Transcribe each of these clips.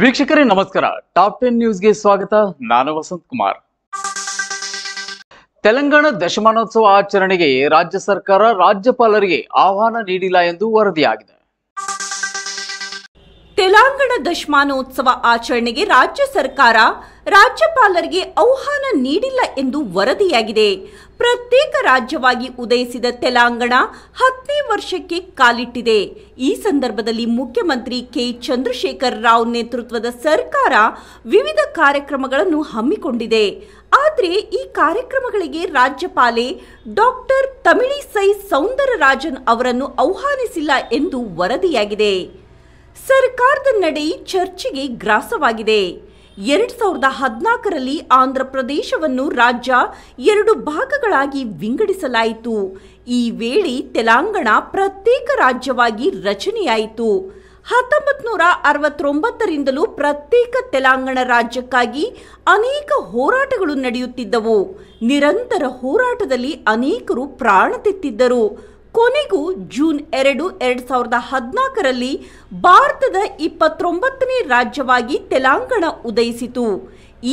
ವೀಕ್ಷಕರೇ ನಮಸ್ಕಾರ top ten ನ್ಯೂಸ್ಗೆ ಸ್ವಾಗತ ನಾನು ವಸಂತ್ ಕುಮಾರ್ ತೆಲಂಗಾಣ ದಶಮಾನೋತ್ಸವ ಆಚರಣೆಗೆ ರಾಜ್ಯ ಸರ್ಕಾರ ರಾಜ್ಯಪಾಲರಿಗೆ ಆಹ್ವಾನ ನೀಡಿಲ್ಲ ಎಂದು ವರದಿಯಾಗಿದೆ ತೆಲಂಗಾಣ ದಶಮಾನೋತ್ಸವ ಆಚರಣೆಗೆ ರಾಜ್ಯ ಸರ್ಕಾರ ರಾಜ್ಯಪಾಲರಿಗೆ ಆಹ್ವಾನ ನೀಡಿಲ್ಲ ಎಂದು ವರದಿಯಾಗಿದೆ ಪ್ರತ್ಯೇಕ ರಾಜ್ಯವಾಗಿ ಉದಯಿಸಿದ ತೆಲಂಗಾಣ ಹತ್ತನೇ ವರ್ಷಕ್ಕೆ ಕಾಲಿಟ್ಟಿದೆ ಈ ಸಂದರ್ಭದಲ್ಲಿ ಮುಖ್ಯಮಂತ್ರಿ ಕೆ ಚಂದ್ರಶೇಖರ್ ರಾವ್ ನೇತೃತ್ವದ ಸರ್ಕಾರ ವಿವಿಧ ಕಾರ್ಯಕ್ರಮಗಳನ್ನು ಹಮ್ಮಿಕೊಂಡಿದೆ ಆದರೆ ಈ ಕಾರ್ಯಕ್ರಮಗಳಿಗೆ ರಾಜ್ಯಪಾಲೆ ಡಾಕ್ಟರ್ ತಮಿಳಿಸೈ ಸೌಂದರರಾಜನ್ ಅವರನ್ನು ಆಹ್ವಾನಿಸಿಲ್ಲ ಎಂದು ವರದಿಯಾಗಿದೆ ಸರ್ಕಾರದ ನಡೆ ಚರ್ಚೆಗೆ ಗ್ರಾಸವಾಗಿದೆ ಎರಡು ಸಾವಿರದ ಹದಿನಾಲ್ಕರಲ್ಲಿ ಆಂಧ್ರ ಪ್ರದೇಶವನ್ನು ರಾಜ್ಯ ಎರಡು ಭಾಗಗಳಾಗಿ ವಿಂಗಡಿಸಲಾಯಿತು ಈ ವೇಳೆ ತೆಲಂಗಾಣ ಪ್ರತ್ಯೇಕ ರಾಜ್ಯವಾಗಿ ರಚನೆಯಾಯಿತು ಹತ್ತೊಂಬತ್ತು ನೂರ ಅರವತ್ತೊಂಬತ್ತರಿಂದಲೂ ಪ್ರತ್ಯೇಕ ತೆಲಂಗಾಣ ರಾಜ್ಯಕ್ಕಾಗಿ ಅನೇಕ ಹೋರಾಟಗಳು ನಡೆಯುತ್ತಿದ್ದವು ನಿರಂತರ ಹೋರಾಟದಲ್ಲಿ ಅನೇಕರು ಪ್ರಾಣ ತೆತ್ತಿದ್ದರು ಕೊನೆಗೂ ಜೂನ್ ಎರಡು ಎರಡು ಸಾವಿರದ ಹದಿನಾಲ್ಕರಲ್ಲಿ ಭಾರತದ ಇಪ್ಪತ್ತೊಂಬತ್ತನೇ ರಾಜ್ಯವಾಗಿ ತೆಲಂಗಾಣ ಉದಯಿಸಿತು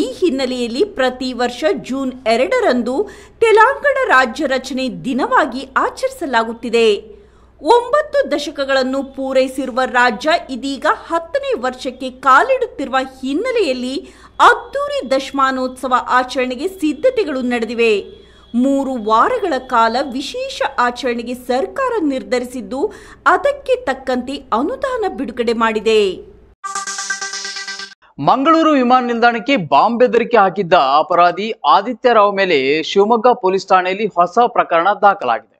ಈ ಹಿನ್ನೆಲೆಯಲ್ಲಿ ಪ್ರತಿ ವರ್ಷ ಜೂನ್ ಎರಡರಂದು ತೆಲಂಗಾಣ ರಾಜ್ಯ ರಚನೆ ದಿನವಾಗಿ ಆಚರಿಸಲಾಗುತ್ತಿದೆ ಒಂಬತ್ತು ದಶಕಗಳನ್ನು ಪೂರೈಸಿರುವ ರಾಜ್ಯ ಇದೀಗ ಹತ್ತನೇ ವರ್ಷಕ್ಕೆ ಕಾಲಿಡುತ್ತಿರುವ ಹಿನ್ನೆಲೆಯಲ್ಲಿ ಅದ್ದೂರಿ ದಶಮಾನೋತ್ಸವ ಆಚರಣೆಗೆ ಸಿದ್ಧತೆಗಳು ನಡೆದಿವೆ ಮೂರು ವಾರಗಳ ಕಾಲ ವಿಶೇಷ ಆಚರಣೆಗೆ ಸರ್ಕಾರ ನಿರ್ಧರಿಸಿದ್ದು ಅದಕ್ಕೆ ತಕ್ಕಂತೆ ಅನುದಾನ ಬಿಡುಗಡೆ ಮಾಡಿದೆ ಮಂಗಳೂರು ವಿಮಾನ ನಿಲ್ದಾಣಕ್ಕೆ ಬಾಂಬ್ ಬೆದರಿಕೆ ಹಾಕಿದ್ದ ಅಪರಾಧಿ ಆದಿತ್ಯ ರಾವ್ ಮೇಲೆ ಶಿವಮೊಗ್ಗ ಪೊಲೀಸ್ ಠಾಣೆಯಲ್ಲಿ ಹೊಸ ಪ್ರಕರಣ ದಾಖಲಾಗಿದೆ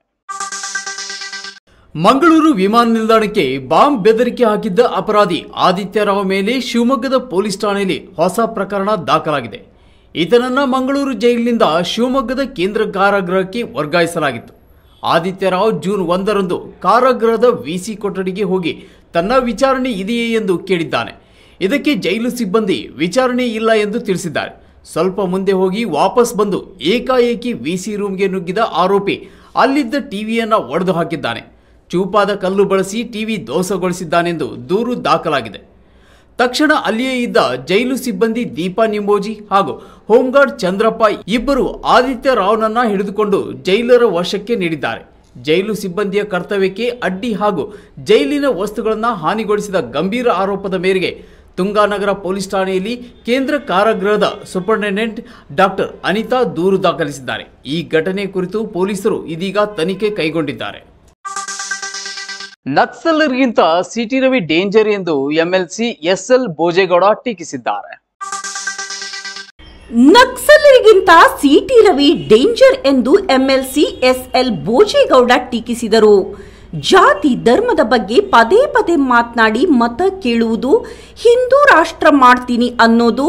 ಮಂಗಳೂರು ವಿಮಾನ ನಿಲ್ದಾಣಕ್ಕೆ ಬಾಂಬ್ ಬೆದರಿಕೆ ಹಾಕಿದ್ದ ಅಪರಾಧಿ ಆದಿತ್ಯ ರಾವ್ ಮೇಲೆ ಶಿವಮೊಗ್ಗದ ಪೊಲೀಸ್ ಠಾಣೆಯಲ್ಲಿ ಹೊಸ ಪ್ರಕರಣ ದಾಖಲಾಗಿದೆ ಈತನನ್ನು ಮಂಗಳೂರು ಜೈಲಿನಿಂದ ಶಿವಮೊಗ್ಗದ ಕೇಂದ್ರ ಕಾರಾಗೃಹಕ್ಕೆ ವರ್ಗಾಯಿಸಲಾಗಿತ್ತು ಆದಿತ್ಯರಾವ್ ಜೂನ್ ಒಂದರಂದು ಕಾರಾಗೃಹದ ಸಿ ಕೊಠಡಿಗೆ ಹೋಗಿ ತನ್ನ ವಿಚಾರಣೆ ಇದೆಯೇ ಎಂದು ಕೇಳಿದ್ದಾನೆ ಇದಕ್ಕೆ ಜೈಲು ಸಿಬ್ಬಂದಿ ವಿಚಾರಣೆ ಇಲ್ಲ ಎಂದು ತಿಳಿಸಿದ್ದಾರೆ ಸ್ವಲ್ಪ ಮುಂದೆ ಹೋಗಿ ವಾಪಸ್ ಬಂದು ಏಕಾಏಕಿ ಸಿ ರೂಮ್ಗೆ ನುಗ್ಗಿದ ಆರೋಪಿ ಅಲ್ಲಿದ್ದ ಟಿವಿಯನ್ನು ಒಡೆದು ಹಾಕಿದ್ದಾನೆ ಚೂಪಾದ ಕಲ್ಲು ಬಳಸಿ ಟಿವಿ ದೋಸಗೊಳಿಸಿದ್ದಾನೆಂದು ದೂರು ದಾಖಲಾಗಿದೆ ತಕ್ಷಣ ಅಲ್ಲಿಯೇ ಇದ್ದ ಜೈಲು ಸಿಬ್ಬಂದಿ ದೀಪಾ ನಿಂಬೋಜಿ ಹಾಗೂ ಹೋಮ್ಗಾರ್ಡ್ ಚಂದ್ರಪ್ಪ ಇಬ್ಬರು ಆದಿತ್ಯ ರಾವ್ನನ್ನ ಹಿಡಿದುಕೊಂಡು ಜೈಲರ ವಶಕ್ಕೆ ನೀಡಿದ್ದಾರೆ ಜೈಲು ಸಿಬ್ಬಂದಿಯ ಕರ್ತವ್ಯಕ್ಕೆ ಅಡ್ಡಿ ಹಾಗೂ ಜೈಲಿನ ವಸ್ತುಗಳನ್ನು ಹಾನಿಗೊಳಿಸಿದ ಗಂಭೀರ ಆರೋಪದ ಮೇರೆಗೆ ತುಂಗಾನಗರ ಪೊಲೀಸ್ ಠಾಣೆಯಲ್ಲಿ ಕೇಂದ್ರ ಕಾರಾಗೃಹದ ಸೂಪರಿಂಟೆಂಡೆಂಟ್ ಡಾಕ್ಟರ್ ಅನಿತಾ ದೂರು ದಾಖಲಿಸಿದ್ದಾರೆ ಈ ಘಟನೆ ಕುರಿತು ಪೊಲೀಸರು ಇದೀಗ ತನಿಖೆ ಕೈಗೊಂಡಿದ್ದಾರೆ ನಕ್ಸಲರಿಗಿಂತ ಸಿಟಿ ರವಿ ಡೇಂಜರ್ ಎಂದು ಎಂಎಲ್ಸಿ ಎಸ್ ಎಲ್ ಭೋಜೇಗೌಡ ಟೀಕಿಸಿದ್ದಾರೆ ನಕ್ಸಲರಿಗಿಂತ ಸಿಟಿ ರವಿ ಡೇಂಜರ್ ಎಂದು ಎಂಎಲ್ಸಿ ಎಸ್ ಎಲ್ ಭೋಜೇಗೌಡ ಟೀಕಿಸಿದರು ಜಾತಿ ಧರ್ಮದ ಬಗ್ಗೆ ಪದೇ ಪದೇ ಮಾತನಾಡಿ ಮತ ಕೇಳುವುದು ಹಿಂದೂ ರಾಷ್ಟ್ರ ಮಾಡ್ತೀನಿ ಅನ್ನೋದು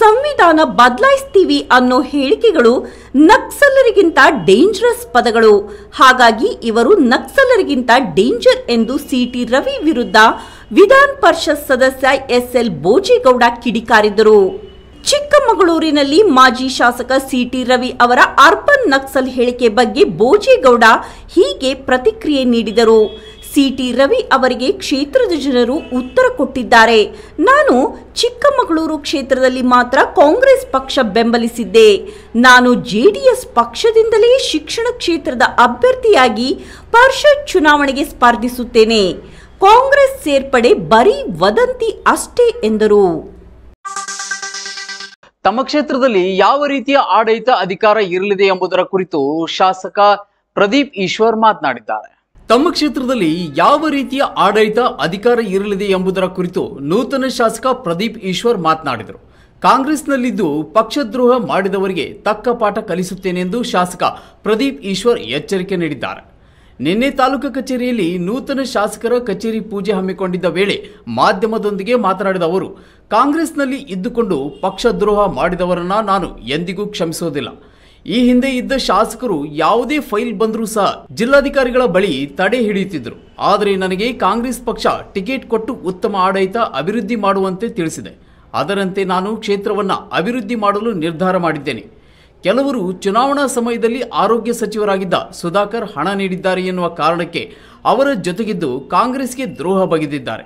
ಸಂವಿಧಾನ ಬದಲಾಯಿಸ್ತೀವಿ ಅನ್ನೋ ಹೇಳಿಕೆಗಳು ನಕ್ಸಲರಿಗಿಂತ ಡೇಂಜರಸ್ ಪದಗಳು ಹಾಗಾಗಿ ಇವರು ನಕ್ಸಲರಿಗಿಂತ ಡೇಂಜರ್ ಎಂದು ಸಿಟಿ ರವಿ ವಿರುದ್ಧ ವಿಧಾನ ಪರಿಷತ್ ಸದಸ್ಯ ಎಸ್ಎಲ್ ಬೋಜೇಗೌಡ ಕಿಡಿಕಾರಿದರು ಚಿಕ್ಕಮಗಳೂರಿನಲ್ಲಿ ಮಾಜಿ ಶಾಸಕ ಸಿಟಿ ರವಿ ಅವರ ಅರ್ಬನ್ ನಕ್ಸಲ್ ಹೇಳಿಕೆ ಬಗ್ಗೆ ಬೋಜೇಗೌಡ ಹೀಗೆ ಪ್ರತಿಕ್ರಿಯೆ ನೀಡಿದರು ಸಿಟಿ ರವಿ ಅವರಿಗೆ ಕ್ಷೇತ್ರದ ಜನರು ಉತ್ತರ ಕೊಟ್ಟಿದ್ದಾರೆ ನಾನು ಚಿಕ್ಕಮಗಳೂರು ಕ್ಷೇತ್ರದಲ್ಲಿ ಮಾತ್ರ ಕಾಂಗ್ರೆಸ್ ಪಕ್ಷ ಬೆಂಬಲಿಸಿದ್ದೆ ನಾನು ಜೆಡಿಎಸ್ ಪಕ್ಷದಿಂದಲೇ ಶಿಕ್ಷಣ ಕ್ಷೇತ್ರದ ಅಭ್ಯರ್ಥಿಯಾಗಿ ಪರಿಷತ್ ಚುನಾವಣೆಗೆ ಸ್ಪರ್ಧಿಸುತ್ತೇನೆ ಕಾಂಗ್ರೆಸ್ ಸೇರ್ಪಡೆ ಬರೀ ವದಂತಿ ಅಷ್ಟೇ ಎಂದರು ತಮ್ಮ ಕ್ಷೇತ್ರದಲ್ಲಿ ಯಾವ ರೀತಿಯ ಆಡಳಿತ ಅಧಿಕಾರ ಇರಲಿದೆ ಎಂಬುದರ ಕುರಿತು ಶಾಸಕ ಪ್ರದೀಪ್ ಈಶ್ವರ್ ಮಾತನಾಡಿದ್ದಾರೆ ತಮ್ಮ ಕ್ಷೇತ್ರದಲ್ಲಿ ಯಾವ ರೀತಿಯ ಆಡಳಿತ ಅಧಿಕಾರ ಇರಲಿದೆ ಎಂಬುದರ ಕುರಿತು ನೂತನ ಶಾಸಕ ಪ್ರದೀಪ್ ಈಶ್ವರ್ ಮಾತನಾಡಿದರು ಕಾಂಗ್ರೆಸ್ನಲ್ಲಿದ್ದು ಪಕ್ಷದ್ರೋಹ ಮಾಡಿದವರಿಗೆ ತಕ್ಕ ಪಾಠ ಕಲಿಸುತ್ತೇನೆಂದು ಶಾಸಕ ಪ್ರದೀಪ್ ಈಶ್ವರ್ ಎಚ್ಚರಿಕೆ ನೀಡಿದ್ದಾರೆ ನಿನ್ನೆ ತಾಲೂಕು ಕಚೇರಿಯಲ್ಲಿ ನೂತನ ಶಾಸಕರ ಕಚೇರಿ ಪೂಜೆ ಹಮ್ಮಿಕೊಂಡಿದ್ದ ವೇಳೆ ಮಾಧ್ಯಮದೊಂದಿಗೆ ಮಾತನಾಡಿದ ಅವರು ಕಾಂಗ್ರೆಸ್ನಲ್ಲಿ ಇದ್ದುಕೊಂಡು ಪಕ್ಷದ್ರೋಹ ಮಾಡಿದವರನ್ನ ನಾನು ಎಂದಿಗೂ ಕ್ಷಮಿಸೋದಿಲ್ಲ ಈ ಹಿಂದೆ ಇದ್ದ ಶಾಸಕರು ಯಾವುದೇ ಫೈಲ್ ಬಂದರೂ ಸಹ ಜಿಲ್ಲಾಧಿಕಾರಿಗಳ ಬಳಿ ತಡೆ ಹಿಡಿಯುತ್ತಿದ್ದರು ಆದರೆ ನನಗೆ ಕಾಂಗ್ರೆಸ್ ಪಕ್ಷ ಟಿಕೆಟ್ ಕೊಟ್ಟು ಉತ್ತಮ ಆಡಳಿತ ಅಭಿವೃದ್ಧಿ ಮಾಡುವಂತೆ ತಿಳಿಸಿದೆ ಅದರಂತೆ ನಾನು ಕ್ಷೇತ್ರವನ್ನು ಅಭಿವೃದ್ಧಿ ಮಾಡಲು ನಿರ್ಧಾರ ಮಾಡಿದ್ದೇನೆ ಕೆಲವರು ಚುನಾವಣಾ ಸಮಯದಲ್ಲಿ ಆರೋಗ್ಯ ಸಚಿವರಾಗಿದ್ದ ಸುಧಾಕರ್ ಹಣ ನೀಡಿದ್ದಾರೆ ಎನ್ನುವ ಕಾರಣಕ್ಕೆ ಅವರ ಜೊತೆಗಿದ್ದು ಕಾಂಗ್ರೆಸ್ಗೆ ದ್ರೋಹ ಬಗೆದಿದ್ದಾರೆ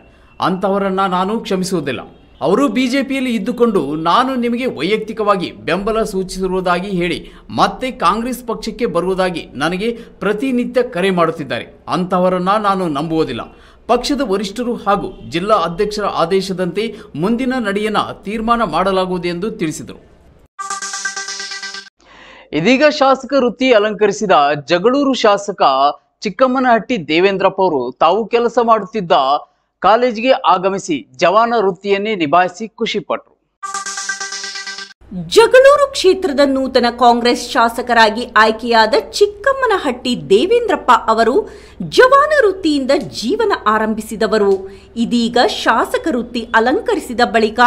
ಅಂಥವರನ್ನು ನಾನು ಕ್ಷಮಿಸುವುದಿಲ್ಲ ಅವರು ಬಿಜೆಪಿಯಲ್ಲಿ ಇದ್ದುಕೊಂಡು ನಾನು ನಿಮಗೆ ವೈಯಕ್ತಿಕವಾಗಿ ಬೆಂಬಲ ಸೂಚಿಸಿರುವುದಾಗಿ ಹೇಳಿ ಮತ್ತೆ ಕಾಂಗ್ರೆಸ್ ಪಕ್ಷಕ್ಕೆ ಬರುವುದಾಗಿ ನನಗೆ ಪ್ರತಿನಿತ್ಯ ಕರೆ ಮಾಡುತ್ತಿದ್ದಾರೆ ಅಂಥವರನ್ನು ನಾನು ನಂಬುವುದಿಲ್ಲ ಪಕ್ಷದ ವರಿಷ್ಠರು ಹಾಗೂ ಜಿಲ್ಲಾ ಅಧ್ಯಕ್ಷರ ಆದೇಶದಂತೆ ಮುಂದಿನ ನಡೆಯನ್ನ ತೀರ್ಮಾನ ಮಾಡಲಾಗುವುದು ಎಂದು ತಿಳಿಸಿದರು ಇದೀಗ ಶಾಸಕ ವೃತ್ತಿ ಅಲಂಕರಿಸಿದ ಜಗಳೂರು ಶಾಸಕ ಚಿಕ್ಕಮ್ಮನಹಟ್ಟಿ ದೇವೇಂದ್ರಪ್ಪ ಅವರು ತಾವು ಕೆಲಸ ಮಾಡುತ್ತಿದ್ದ ಕಾಲೇಜಿಗೆ ಆಗಮಿಸಿ ಜವಾನ ವೃತ್ತಿಯನ್ನೇ ನಿಭಾಯಿಸಿ ಖುಷಿಪಟ್ರು ಜಗಳೂರು ಕ್ಷೇತ್ರದ ನೂತನ ಕಾಂಗ್ರೆಸ್ ಶಾಸಕರಾಗಿ ಆಯ್ಕೆಯಾದ ಚಿಕ್ಕಮ್ಮನಹಟ್ಟಿ ದೇವೇಂದ್ರಪ್ಪ ಅವರು ಜವಾನ ವೃತ್ತಿಯಿಂದ ಜೀವನ ಆರಂಭಿಸಿದವರು ಇದೀಗ ಶಾಸಕ ವೃತ್ತಿ ಅಲಂಕರಿಸಿದ ಬಳಿಕ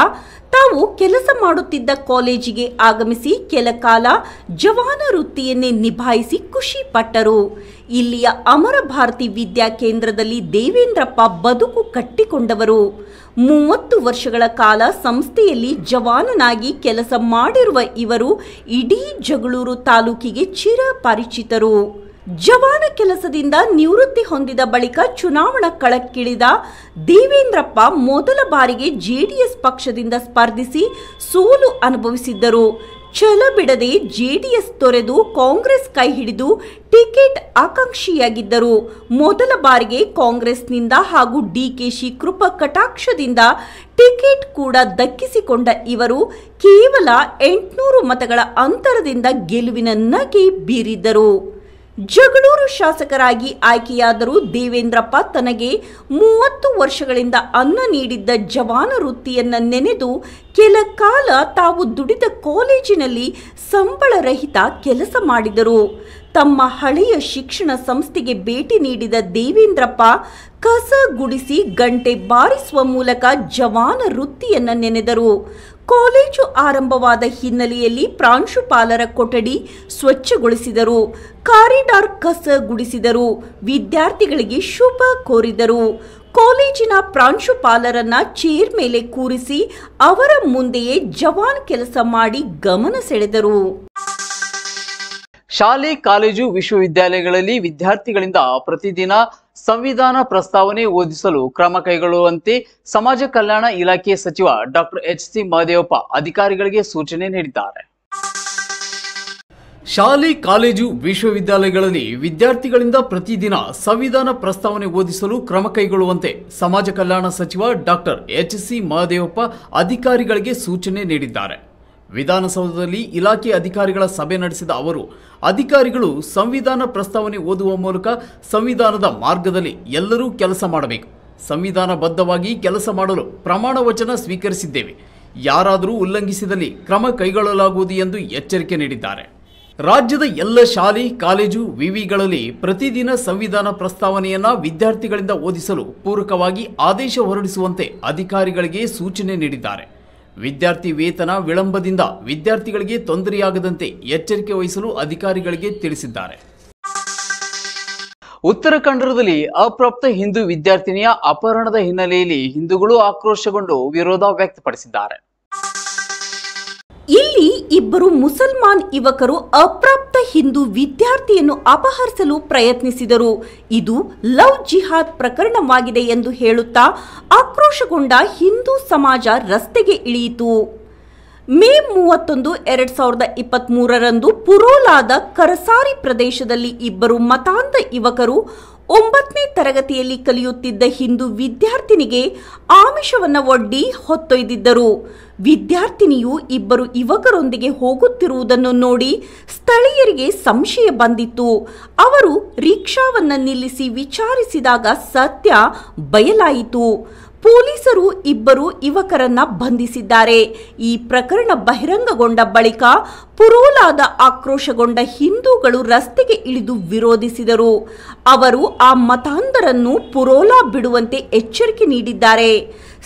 ತಾವು ಕೆಲಸ ಮಾಡುತ್ತಿದ್ದ ಕಾಲೇಜಿಗೆ ಆಗಮಿಸಿ ಕೆಲ ಕಾಲ ಜವಾನ ವೃತ್ತಿಯನ್ನೇ ನಿಭಾಯಿಸಿ ಖುಷಿ ಪಟ್ಟರು ಇಲ್ಲಿಯ ಅಮರ ಭಾರತಿ ಕೇಂದ್ರದಲ್ಲಿ ದೇವೇಂದ್ರಪ್ಪ ಬದುಕು ಕಟ್ಟಿಕೊಂಡವರು ಮೂವತ್ತು ವರ್ಷಗಳ ಕಾಲ ಸಂಸ್ಥೆಯಲ್ಲಿ ಜವಾನನಾಗಿ ಕೆಲಸ ಮಾಡಿರುವ ಇವರು ಇಡೀ ಜಗಳೂರು ತಾಲೂಕಿಗೆ ಚಿರ ಪರಿಚಿತರು ಜವಾನ ಕೆಲಸದಿಂದ ನಿವೃತ್ತಿ ಹೊಂದಿದ ಬಳಿಕ ಚುನಾವಣಾ ಕಳಕ್ಕಿಳಿದ ದೇವೇಂದ್ರಪ್ಪ ಮೊದಲ ಬಾರಿಗೆ ಜೆಡಿಎಸ್ ಪಕ್ಷದಿಂದ ಸ್ಪರ್ಧಿಸಿ ಸೋಲು ಅನುಭವಿಸಿದ್ದರು ಛಲ ಬಿಡದೆ ಜೆಡಿಎಸ್ ತೊರೆದು ಕಾಂಗ್ರೆಸ್ ಕೈ ಹಿಡಿದು ಟಿಕೆಟ್ ಆಕಾಂಕ್ಷಿಯಾಗಿದ್ದರು ಮೊದಲ ಬಾರಿಗೆ ಕಾಂಗ್ರೆಸ್ನಿಂದ ಹಾಗೂ ಡಿಕೆಶಿ ಕೃಪ ಕಟಾಕ್ಷದಿಂದ ಟಿಕೆಟ್ ಕೂಡ ದಕ್ಕಿಸಿಕೊಂಡ ಇವರು ಕೇವಲ ಎಂಟುನೂರು ಮತಗಳ ಅಂತರದಿಂದ ಗೆಲುವಿನ ನಗೆ ಬೀರಿದ್ದರು ಜಗಳೂರು ಶಾಸಕರಾಗಿ ಆಯ್ಕೆಯಾದರೂ ದೇವೇಂದ್ರಪ್ಪ ತನಗೆ ಮೂವತ್ತು ವರ್ಷಗಳಿಂದ ಅನ್ನ ನೀಡಿದ್ದ ಜವಾನ ವೃತ್ತಿಯನ್ನು ನೆನೆದು ಕೆಲ ಕಾಲ ತಾವು ದುಡಿದ ಕಾಲೇಜಿನಲ್ಲಿ ಸಂಬಳರಹಿತ ಕೆಲಸ ಮಾಡಿದರು ತಮ್ಮ ಹಳೆಯ ಶಿಕ್ಷಣ ಸಂಸ್ಥೆಗೆ ಭೇಟಿ ನೀಡಿದ ದೇವೇಂದ್ರಪ್ಪ ಕಸ ಗುಡಿಸಿ ಗಂಟೆ ಬಾರಿಸುವ ಮೂಲಕ ಜವಾನ ವೃತ್ತಿಯನ್ನು ನೆನೆದರು ಕಾಲೇಜು ಆರಂಭವಾದ ಹಿನ್ನೆಲೆಯಲ್ಲಿ ಪ್ರಾಂಶುಪಾಲರ ಕೊಠಡಿ ಸ್ವಚ್ಛಗೊಳಿಸಿದರು ಕಾರಿಡಾರ್ ಕಸ ಗುಡಿಸಿದರು ವಿದ್ಯಾರ್ಥಿಗಳಿಗೆ ಶುಭ ಕೋರಿದರು ಕಾಲೇಜಿನ ಪ್ರಾಂಶುಪಾಲರನ್ನ ಚೇರ್ ಮೇಲೆ ಕೂರಿಸಿ ಅವರ ಮುಂದೆಯೇ ಜವಾನ್ ಕೆಲಸ ಮಾಡಿ ಗಮನ ಸೆಳೆದರು ಶಾಲೆ ಕಾಲೇಜು ವಿಶ್ವವಿದ್ಯಾಲಯಗಳಲ್ಲಿ ವಿದ್ಯಾರ್ಥಿಗಳಿಂದ ಪ್ರತಿದಿನ ಸಂವಿಧಾನ ಪ್ರಸ್ತಾವನೆ ಓದಿಸಲು ಕ್ರಮ ಕೈಗೊಳ್ಳುವಂತೆ ಸಮಾಜ ಕಲ್ಯಾಣ ಇಲಾಖೆ ಸಚಿವ ಡಾಕ್ಟರ್ ಎಚ್ ಸಿ ಮಹದೇವಪ್ಪ ಅಧಿಕಾರಿಗಳಿಗೆ ಸೂಚನೆ ನೀಡಿದ್ದಾರೆ ಶಾಲೆ ಕಾಲೇಜು ವಿಶ್ವವಿದ್ಯಾಲಯಗಳಲ್ಲಿ ವಿದ್ಯಾರ್ಥಿಗಳಿಂದ ಪ್ರತಿದಿನ ಸಂವಿಧಾನ ಪ್ರಸ್ತಾವನೆ ಓದಿಸಲು ಕ್ರಮ ಕೈಗೊಳ್ಳುವಂತೆ ಸಮಾಜ ಕಲ್ಯಾಣ ಸಚಿವ ಡಾಕ್ಟರ್ ಎಚ್ ಸಿ ಮಹದೇವಪ್ಪ ಅಧಿಕಾರಿಗಳಿಗೆ ಸೂಚನೆ ನೀಡಿದ್ದಾರೆ ವಿಧಾನಸೌಧದಲ್ಲಿ ಇಲಾಖೆ ಅಧಿಕಾರಿಗಳ ಸಭೆ ನಡೆಸಿದ ಅವರು ಅಧಿಕಾರಿಗಳು ಸಂವಿಧಾನ ಪ್ರಸ್ತಾವನೆ ಓದುವ ಮೂಲಕ ಸಂವಿಧಾನದ ಮಾರ್ಗದಲ್ಲಿ ಎಲ್ಲರೂ ಕೆಲಸ ಮಾಡಬೇಕು ಸಂವಿಧಾನಬದ್ಧವಾಗಿ ಕೆಲಸ ಮಾಡಲು ಪ್ರಮಾಣ ವಚನ ಸ್ವೀಕರಿಸಿದ್ದೇವೆ ಯಾರಾದರೂ ಉಲ್ಲಂಘಿಸಿದಲ್ಲಿ ಕ್ರಮ ಕೈಗೊಳ್ಳಲಾಗುವುದು ಎಂದು ಎಚ್ಚರಿಕೆ ನೀಡಿದ್ದಾರೆ ರಾಜ್ಯದ ಎಲ್ಲ ಶಾಲೆ ಕಾಲೇಜು ವಿವಿಗಳಲ್ಲಿ ಪ್ರತಿದಿನ ಸಂವಿಧಾನ ಪ್ರಸ್ತಾವನೆಯನ್ನು ವಿದ್ಯಾರ್ಥಿಗಳಿಂದ ಓದಿಸಲು ಪೂರಕವಾಗಿ ಆದೇಶ ಹೊರಡಿಸುವಂತೆ ಅಧಿಕಾರಿಗಳಿಗೆ ಸೂಚನೆ ನೀಡಿದ್ದಾರೆ ವಿದ್ಯಾರ್ಥಿ ವೇತನ ವಿಳಂಬದಿಂದ ವಿದ್ಯಾರ್ಥಿಗಳಿಗೆ ತೊಂದರೆಯಾಗದಂತೆ ಎಚ್ಚರಿಕೆ ವಹಿಸಲು ಅಧಿಕಾರಿಗಳಿಗೆ ತಿಳಿಸಿದ್ದಾರೆ ಉತ್ತರ ಕನ್ನಡದಲ್ಲಿ ಅಪ್ರಾಪ್ತ ಹಿಂದೂ ವಿದ್ಯಾರ್ಥಿನಿಯ ಅಪಹರಣದ ಹಿನ್ನೆಲೆಯಲ್ಲಿ ಹಿಂದೂಗಳು ಆಕ್ರೋಶಗೊಂಡು ವಿರೋಧ ವ್ಯಕ್ತಪಡಿಸಿದ್ದಾರೆ ಇಲ್ಲಿ ಇಬ್ಬರು ಮುಸಲ್ಮಾನ್ ಯುವಕರು ಅಪ್ರಾಪ್ತ ಹಿಂದೂ ವಿದ್ಯಾರ್ಥಿಯನ್ನು ಅಪಹರಿಸಲು ಪ್ರಯತ್ನಿಸಿದರು ಇದು ಲವ್ ಜಿಹಾದ್ ಪ್ರಕರಣವಾಗಿದೆ ಎಂದು ಹೇಳುತ್ತಾ ಆಕ್ರೋಶಗೊಂಡ ಹಿಂದೂ ಸಮಾಜ ರಸ್ತೆಗೆ ಇಳಿಯಿತು ಮೇ ಮೂವತ್ತೊಂದು ಎರಡ್ ಸಾವಿರದ ಇಪ್ಪತ್ತ್ ಮೂರರಂದು ಪುರೋಲಾದ ಕರಸಾರಿ ಪ್ರದೇಶದಲ್ಲಿ ಇಬ್ಬರು ಮತಾಂಧ ಯುವಕರು ಒಂಬತ್ತನೇ ತರಗತಿಯಲ್ಲಿ ಕಲಿಯುತ್ತಿದ್ದ ಹಿಂದೂ ವಿದ್ಯಾರ್ಥಿನಿಗೆ ಆಮಿಷವನ್ನು ಒಡ್ಡಿ ಹೊತ್ತೊಯ್ದಿದ್ದರು ವಿದ್ಯಾರ್ಥಿನಿಯು ಇಬ್ಬರು ಯುವಕರೊಂದಿಗೆ ಹೋಗುತ್ತಿರುವುದನ್ನು ನೋಡಿ ಸ್ಥಳೀಯರಿಗೆ ಸಂಶಯ ಬಂದಿತ್ತು ಅವರು ರಿಕ್ಷಾವನ್ನು ನಿಲ್ಲಿಸಿ ವಿಚಾರಿಸಿದಾಗ ಸತ್ಯ ಬಯಲಾಯಿತು ಪೊಲೀಸರು ಇಬ್ಬರು ಯುವಕರನ್ನ ಬಂಧಿಸಿದ್ದಾರೆ ಈ ಪ್ರಕರಣ ಬಹಿರಂಗಗೊಂಡ ಬಳಿಕ ಪುರೋಲಾದ ಆಕ್ರೋಶಗೊಂಡ ಹಿಂದೂಗಳು ರಸ್ತೆಗೆ ಇಳಿದು ವಿರೋಧಿಸಿದರು ಅವರು ಆ ಮತಾಂಧರನ್ನು ಪುರೋಲಾ ಬಿಡುವಂತೆ ಎಚ್ಚರಿಕೆ ನೀಡಿದ್ದಾರೆ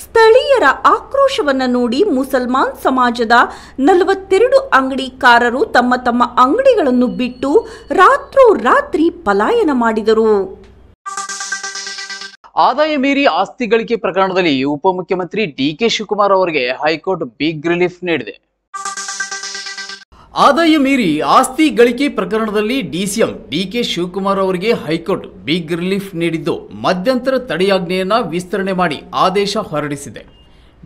ಸ್ಥಳೀಯರ ಆಕ್ರೋಶವನ್ನು ನೋಡಿ ಮುಸಲ್ಮಾನ್ ಸಮಾಜದ ನಲವತ್ತೆರಡು ಅಂಗಡಿಕಾರರು ತಮ್ಮ ತಮ್ಮ ಅಂಗಡಿಗಳನ್ನು ಬಿಟ್ಟು ರಾತ್ರೋರಾತ್ರಿ ಪಲಾಯನ ಮಾಡಿದರು ಆದಾಯ ಮೀರಿ ಆಸ್ತಿ ಗಳಿಕೆ ಪ್ರಕರಣದಲ್ಲಿ ಉಪಮುಖ್ಯಮಂತ್ರಿ ಡಿ ಕೆ ಶಿವಕುಮಾರ್ ಅವರಿಗೆ ಹೈಕೋರ್ಟ್ ಬಿಗ್ ರಿಲೀಫ್ ನೀಡಿದೆ ಆದಾಯ ಮೀರಿ ಆಸ್ತಿ ಗಳಿಕೆ ಪ್ರಕರಣದಲ್ಲಿ ಡಿಸಿಎಂ ಡಿಕೆ ಶಿವಕುಮಾರ್ ಅವರಿಗೆ ಹೈಕೋರ್ಟ್ ಬಿಗ್ ರಿಲೀಫ್ ನೀಡಿದ್ದು ಮಧ್ಯಂತರ ತಡೆಯಾಜ್ಞೆಯನ್ನು ವಿಸ್ತರಣೆ ಮಾಡಿ ಆದೇಶ ಹೊರಡಿಸಿದೆ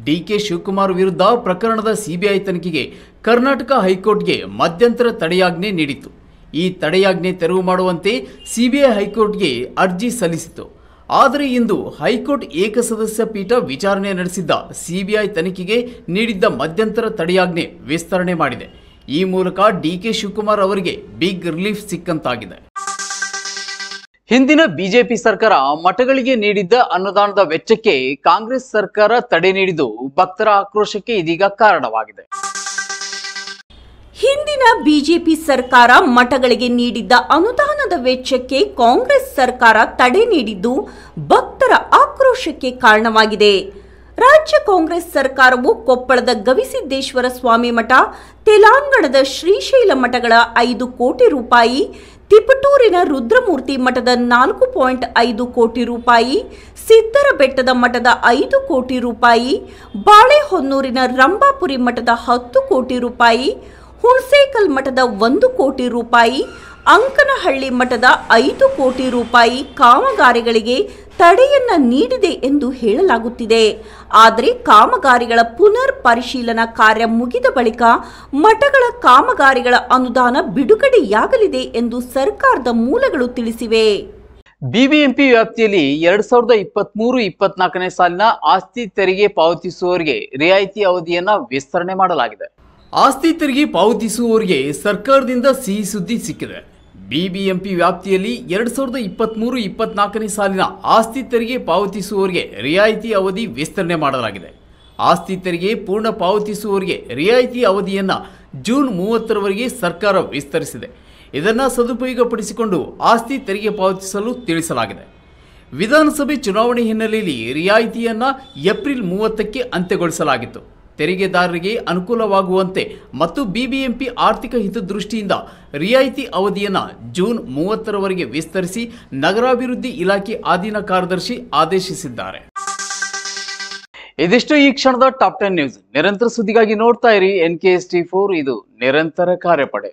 ಡಿಕೆ ಶಿವಕುಮಾರ್ ವಿರುದ್ಧ ಪ್ರಕರಣದ ಸಿಬಿಐ ತನಿಖೆಗೆ ಕರ್ನಾಟಕ ಹೈಕೋರ್ಟ್ಗೆ ಮಧ್ಯಂತರ ತಡೆಯಾಜ್ಞೆ ನೀಡಿತು ಈ ತಡೆಯಾಜ್ಞೆ ತೆರವು ಮಾಡುವಂತೆ ಸಿಬಿಐ ಹೈಕೋರ್ಟ್ಗೆ ಅರ್ಜಿ ಸಲ್ಲಿಸಿತು ಆದರೆ ಇಂದು ಹೈಕೋರ್ಟ್ ಏಕಸದಸ್ಯ ಪೀಠ ವಿಚಾರಣೆ ನಡೆಸಿದ್ದ ಸಿಬಿಐ ತನಿಖೆಗೆ ನೀಡಿದ್ದ ಮಧ್ಯಂತರ ತಡೆಯಾಜ್ಞೆ ವಿಸ್ತರಣೆ ಮಾಡಿದೆ ಈ ಮೂಲಕ ಡಿಕೆ ಶಿವಕುಮಾರ್ ಅವರಿಗೆ ಬಿಗ್ ರಿಲೀಫ್ ಸಿಕ್ಕಂತಾಗಿದೆ ಹಿಂದಿನ ಬಿಜೆಪಿ ಸರ್ಕಾರ ಮಠಗಳಿಗೆ ನೀಡಿದ್ದ ಅನುದಾನದ ವೆಚ್ಚಕ್ಕೆ ಕಾಂಗ್ರೆಸ್ ಸರ್ಕಾರ ತಡೆ ನೀಡಿದ್ದು ಭಕ್ತರ ಆಕ್ರೋಶಕ್ಕೆ ಇದೀಗ ಕಾರಣವಾಗಿದೆ ಹಿಂದಿನ ಬಿಜೆಪಿ ಸರ್ಕಾರ ಮಠಗಳಿಗೆ ನೀಡಿದ್ದ ಅನುದಾನದ ವೆಚ್ಚಕ್ಕೆ ಕಾಂಗ್ರೆಸ್ ಸರ್ಕಾರ ತಡೆ ನೀಡಿದ್ದು ಭಕ್ತರ ಆಕ್ರೋಶಕ್ಕೆ ಕಾರಣವಾಗಿದೆ ರಾಜ್ಯ ಕಾಂಗ್ರೆಸ್ ಸರ್ಕಾರವು ಕೊಪ್ಪಳದ ಗವಿಸಿದ್ದೇಶ್ವರ ಸ್ವಾಮಿ ಮಠ ತೆಲಂಗಾಣದ ಶ್ರೀಶೈಲ ಮಠಗಳ ಐದು ಕೋಟಿ ರೂಪಾಯಿ ತಿಪಟೂರಿನ ರುದ್ರಮೂರ್ತಿ ಮಠದ ನಾಲ್ಕು ಪಾಯಿಂಟ್ ಐದು ಕೋಟಿ ರೂಪಾಯಿ ಸಿದ್ದರ ಬೆಟ್ಟದ ಮಠದ ಐದು ಕೋಟಿ ರೂಪಾಯಿ ಬಾಳೆಹೊನ್ನೂರಿನ ರಂಭಾಪುರಿ ಮಠದ ಹತ್ತು ಕೋಟಿ ರೂಪಾಯಿ ಹುಣಸೇಕಲ್ ಮಠದ ಒಂದು ಕೋಟಿ ರೂಪಾಯಿ ಅಂಕನಹಳ್ಳಿ ಮಠದ ಐದು ಕೋಟಿ ರೂಪಾಯಿ ಕಾಮಗಾರಿಗಳಿಗೆ ತಡೆಯನ್ನ ನೀಡಿದೆ ಎಂದು ಹೇಳಲಾಗುತ್ತಿದೆ ಆದರೆ ಕಾಮಗಾರಿಗಳ ಪುನರ್ ಪರಿಶೀಲನಾ ಕಾರ್ಯ ಮುಗಿದ ಬಳಿಕ ಮಠಗಳ ಕಾಮಗಾರಿಗಳ ಅನುದಾನ ಬಿಡುಗಡೆಯಾಗಲಿದೆ ಎಂದು ಸರ್ಕಾರದ ಮೂಲಗಳು ತಿಳಿಸಿವೆ ಬಿಬಿಎಂಪಿ ವ್ಯಾಪ್ತಿಯಲ್ಲಿ ಎರಡ್ ಸಾವಿರದ ಇಪ್ಪತ್ತ್ ಮೂರು ಇಪ್ಪತ್ನಾಲ್ಕನೇ ಸಾಲಿನ ಆಸ್ತಿ ತೆರಿಗೆ ಪಾವತಿಸುವವರಿಗೆ ರಿಯಾಯಿತಿ ಅವಧಿಯನ್ನ ವಿಸ್ತರಣೆ ಮಾಡಲಾಗಿದೆ ಆಸ್ತಿ ತೆರಿಗೆ ಪಾವತಿಸುವವರಿಗೆ ಸರ್ಕಾರದಿಂದ ಸಿಹಿ ಸುದ್ದಿ ಸಿಕ್ಕಿದೆ ಬಿಬಿಎಂಪಿ ವ್ಯಾಪ್ತಿಯಲ್ಲಿ ಎರಡು ಸಾವಿರದ ಇಪ್ಪತ್ತ್ಮೂರು ಇಪ್ಪತ್ನಾಲ್ಕನೇ ಸಾಲಿನ ಆಸ್ತಿ ತೆರಿಗೆ ಪಾವತಿಸುವವರಿಗೆ ರಿಯಾಯಿತಿ ಅವಧಿ ವಿಸ್ತರಣೆ ಮಾಡಲಾಗಿದೆ ಆಸ್ತಿ ತೆರಿಗೆ ಪೂರ್ಣ ಪಾವತಿಸುವವರಿಗೆ ರಿಯಾಯಿತಿ ಅವಧಿಯನ್ನು ಜೂನ್ ಮೂವತ್ತರವರೆಗೆ ಸರ್ಕಾರ ವಿಸ್ತರಿಸಿದೆ ಇದನ್ನು ಸದುಪಯೋಗಪಡಿಸಿಕೊಂಡು ಆಸ್ತಿ ತೆರಿಗೆ ಪಾವತಿಸಲು ತಿಳಿಸಲಾಗಿದೆ ವಿಧಾನಸಭೆ ಚುನಾವಣೆ ಹಿನ್ನೆಲೆಯಲ್ಲಿ ರಿಯಾಯಿತಿಯನ್ನು ಏಪ್ರಿಲ್ ಮೂವತ್ತಕ್ಕೆ ಅಂತ್ಯಗೊಳಿಸಲಾಗಿತ್ತು ತೆರಿಗೆದಾರರಿಗೆ ಅನುಕೂಲವಾಗುವಂತೆ ಮತ್ತು ಬಿಬಿಎಂಪಿ ಆರ್ಥಿಕ ಹಿತದೃಷ್ಟಿಯಿಂದ ರಿಯಾಯಿತಿ ಅವಧಿಯನ್ನು ಜೂನ್ ಮೂವತ್ತರವರೆಗೆ ವಿಸ್ತರಿಸಿ ನಗರಾಭಿವೃದ್ಧಿ ಇಲಾಖೆ ಆಧೀನ ಕಾರ್ಯದರ್ಶಿ ಆದೇಶಿಸಿದ್ದಾರೆ ಇದಿಷ್ಟು ಈ ಕ್ಷಣದ ಟಾಪ್ ಟೆನ್ ನ್ಯೂಸ್ ನಿರಂತರ ಸುದ್ದಿಗಾಗಿ ನೋಡ್ತಾ ಇರಿ N K S T four ಇದು ನಿರಂತರ ಕಾರ್ಯಪಡೆ